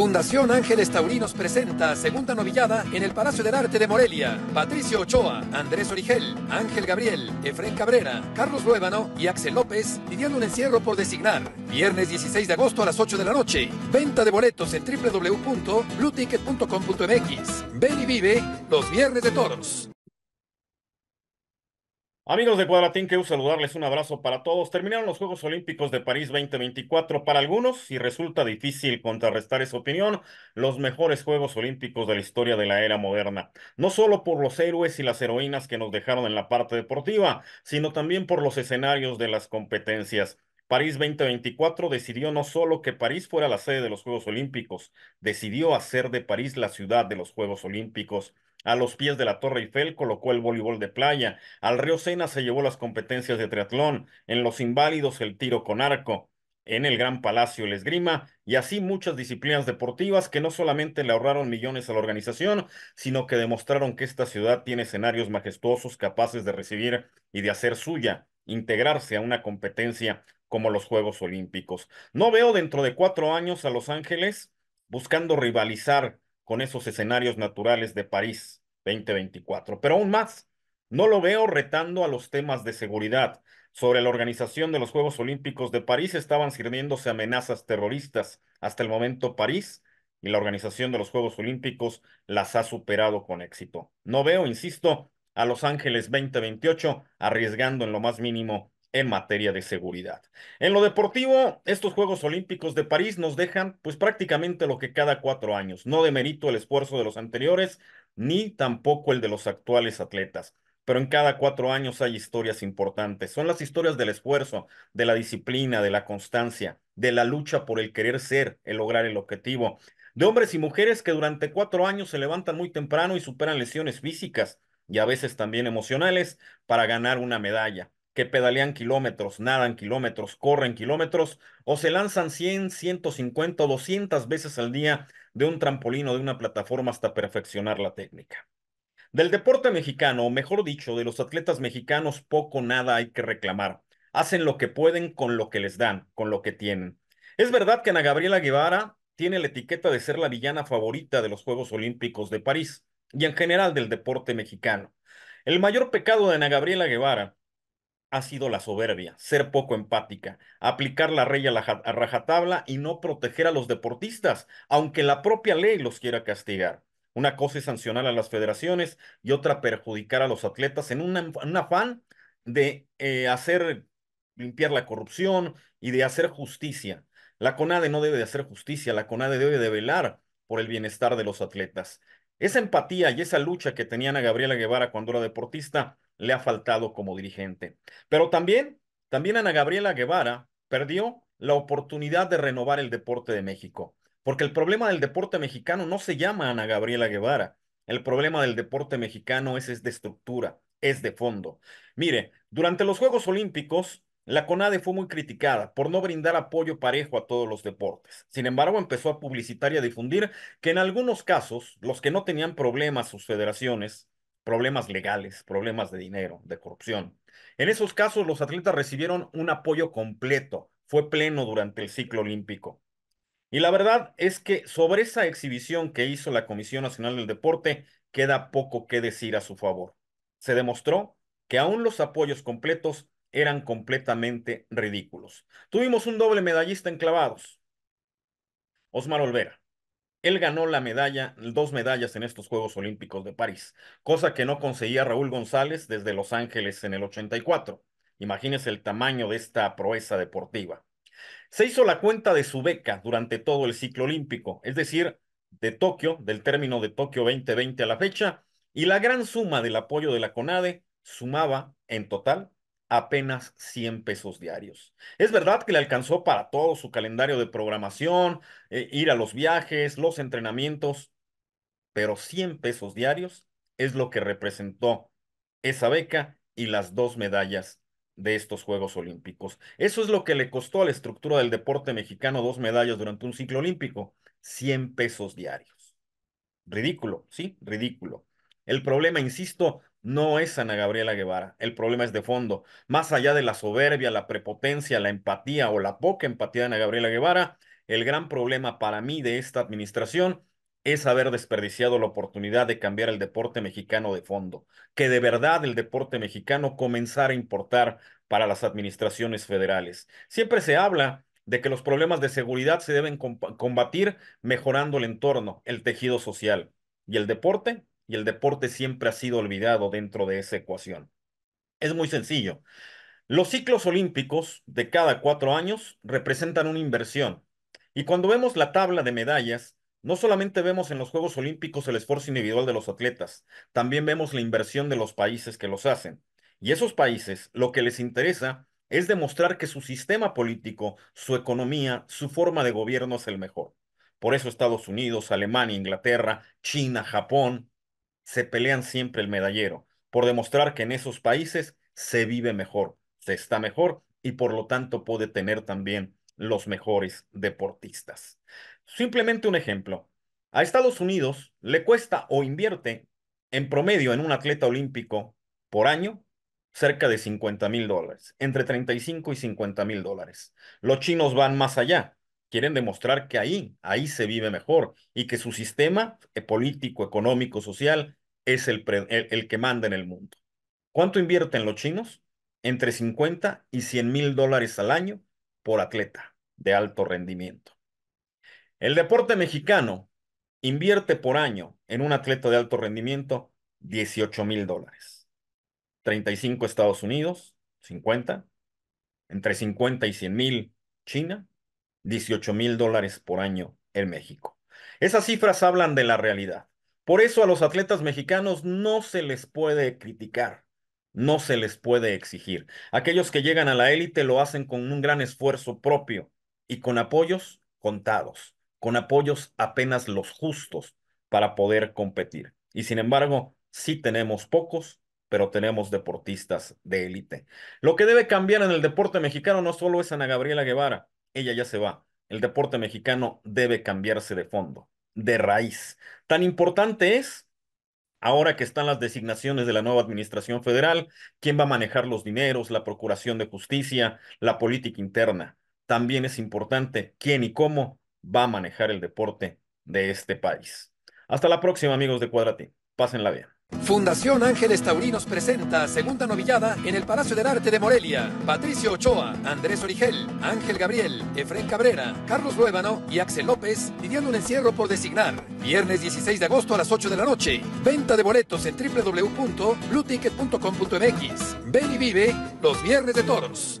Fundación Ángeles Taurinos presenta segunda novillada en el Palacio del Arte de Morelia. Patricio Ochoa, Andrés Origel, Ángel Gabriel, Efrén Cabrera, Carlos Luébano y Axel López pidiendo un encierro por designar. Viernes 16 de agosto a las 8 de la noche. Venta de boletos en www.blueticket.com.mx. Ven y vive los viernes de toros. Amigos de Cuadratín, quiero saludarles, un abrazo para todos. Terminaron los Juegos Olímpicos de París 2024 para algunos y resulta difícil contrarrestar esa opinión, los mejores Juegos Olímpicos de la historia de la era moderna, no solo por los héroes y las heroínas que nos dejaron en la parte deportiva, sino también por los escenarios de las competencias. París 2024 decidió no solo que París fuera la sede de los Juegos Olímpicos, decidió hacer de París la ciudad de los Juegos Olímpicos. A los pies de la Torre Eiffel colocó el voleibol de playa, al río Sena se llevó las competencias de triatlón, en los inválidos el tiro con arco, en el Gran Palacio el esgrima y así muchas disciplinas deportivas que no solamente le ahorraron millones a la organización, sino que demostraron que esta ciudad tiene escenarios majestuosos capaces de recibir y de hacer suya, integrarse a una competencia como los Juegos Olímpicos. No veo dentro de cuatro años a Los Ángeles buscando rivalizar con esos escenarios naturales de París 2024, pero aún más, no lo veo retando a los temas de seguridad. Sobre la organización de los Juegos Olímpicos de París estaban sirviéndose amenazas terroristas. Hasta el momento París y la organización de los Juegos Olímpicos las ha superado con éxito. No veo, insisto, a Los Ángeles 2028 arriesgando en lo más mínimo en materia de seguridad. En lo deportivo, estos Juegos Olímpicos de París nos dejan pues prácticamente lo que cada cuatro años. No demerito el esfuerzo de los anteriores ni tampoco el de los actuales atletas, pero en cada cuatro años hay historias importantes. Son las historias del esfuerzo, de la disciplina, de la constancia, de la lucha por el querer ser, el lograr el objetivo, de hombres y mujeres que durante cuatro años se levantan muy temprano y superan lesiones físicas y a veces también emocionales para ganar una medalla que pedalean kilómetros, nadan kilómetros, corren kilómetros o se lanzan 100, 150 o 200 veces al día de un trampolín o de una plataforma hasta perfeccionar la técnica. Del deporte mexicano, o mejor dicho, de los atletas mexicanos, poco nada hay que reclamar. Hacen lo que pueden con lo que les dan, con lo que tienen. Es verdad que Ana Gabriela Guevara tiene la etiqueta de ser la villana favorita de los Juegos Olímpicos de París y en general del deporte mexicano. El mayor pecado de Ana Gabriela Guevara ha sido la soberbia, ser poco empática, aplicar la ley a, la, rajatabla y no proteger a los deportistas, aunque la propia ley los quiera castigar. Una cosa es sancionar a las federaciones y otra perjudicar a los atletas en un afán de eh, hacer limpiar la corrupción y de hacer justicia. La CONADE no debe de hacer justicia, la CONADE debe de velar por el bienestar de los atletas. Esa empatía y esa lucha que tenían a Gabriela Guevara cuando era deportista le ha faltado como dirigente. Pero también, también Ana Gabriela Guevara perdió la oportunidad de renovar el deporte de México, porque el problema del deporte mexicano no se llama Ana Gabriela Guevara, el problema del deporte mexicano es, de estructura, es de fondo. Mire, durante los Juegos Olímpicos, la CONADE fue muy criticada por no brindar apoyo parejo a todos los deportes. Sin embargo, empezó a publicitar y a difundir que en algunos casos, los que no tenían problemas sus federaciones, problemas legales, problemas de dinero, de corrupción. En esos casos, los atletas recibieron un apoyo completo, fue pleno durante el ciclo olímpico. Y la verdad es que sobre esa exhibición que hizo la Comisión Nacional del Deporte, queda poco que decir a su favor. Se demostró que aún los apoyos completos eran completamente ridículos. Tuvimos un doble medallista enclavados. Osmar Olvera, él ganó la medalla, dos medallas en estos Juegos Olímpicos de París, cosa que no conseguía Raúl González desde Los Ángeles en el 84. Imagínense el tamaño de esta proeza deportiva. Se hizo la cuenta de su beca durante todo el ciclo olímpico, es decir, de Tokio, del término de Tokio 2020 a la fecha, y la gran suma del apoyo de la CONADE sumaba en total apenas 100 pesos diarios. Es verdad que le alcanzó para todo su calendario de programación, eh, ir a los viajes, los entrenamientos, pero 100 pesos diarios es lo que representó esa beca y las dos medallas de estos Juegos Olímpicos. Eso es lo que le costó a la estructura del deporte mexicano dos medallas durante un ciclo olímpico, 100 pesos diarios. Ridículo, sí, ridículo. El problema, insisto, no es Ana Gabriela Guevara. El problema es de fondo. Más allá de la soberbia, la prepotencia, la empatía o la poca empatía de Ana Gabriela Guevara, el gran problema para mí de esta administración es haber desperdiciado la oportunidad de cambiar el deporte mexicano de fondo, que de verdad el deporte mexicano comenzara a importar para las administraciones federales. Siempre se habla de que los problemas de seguridad se deben combatir mejorando el entorno, el tejido social. Y el deporte y el deporte siempre ha sido olvidado dentro de esa ecuación. Es muy sencillo. Los ciclos olímpicos de cada cuatro años representan una inversión. Y cuando vemos la tabla de medallas, no solamente vemos en los Juegos Olímpicos el esfuerzo individual de los atletas, también vemos la inversión de los países que los hacen. Y esos países, lo que les interesa es demostrar que su sistema político, su economía, su forma de gobierno es el mejor. Por eso Estados Unidos, Alemania, Inglaterra, China, Japón, se pelean siempre el medallero, por demostrar que en esos países se vive mejor, se está mejor y por lo tanto puede tener también los mejores deportistas. Simplemente un ejemplo. A Estados Unidos le cuesta o invierte en promedio en un atleta olímpico por año cerca de 50 mil dólares, entre 35 y 50 mil dólares. Los chinos van más allá quieren demostrar que ahí, ahí se vive mejor y que su sistema eh, político, económico, social es el, que manda en el mundo. ¿Cuánto invierten los chinos? Entre 50 y 100 mil dólares al año por atleta de alto rendimiento. El deporte mexicano invierte por año en un atleta de alto rendimiento 18 mil dólares. 35 Estados Unidos, 50, entre 50 y 100 mil China 18 mil dólares por año en México. Esas cifras hablan de la realidad. Por eso a los atletas mexicanos no se les puede criticar, no se les puede exigir. Aquellos que llegan a la élite lo hacen con un gran esfuerzo propio y con apoyos contados, con apoyos apenas los justos para poder competir. Y sin embargo, sí tenemos pocos, pero tenemos deportistas de élite. Lo que debe cambiar en el deporte mexicano no solo es Ana Gabriela Guevara, ella ya se va. El deporte mexicano debe cambiarse de fondo, de raíz. Tan importante es, ahora que están las designaciones de la nueva administración federal, quién va a manejar los dineros, la procuración de justicia, la política interna. También es importante quién y cómo va a manejar el deporte de este país. Hasta la próxima, amigos de Cuadratín. Pásenla bien. Fundación Ángeles Taurinos presenta segunda novillada en el Palacio del Arte de Morelia. Patricio Ochoa, Andrés Origel, Ángel Gabriel, Efrén Cabrera, Carlos Luébano y Axel López pidiendo un encierro por designar. Viernes 16 de agosto a las 8 de la noche. Venta de boletos en www.bluticket.com.mx. Ven y vive los Viernes de Toros.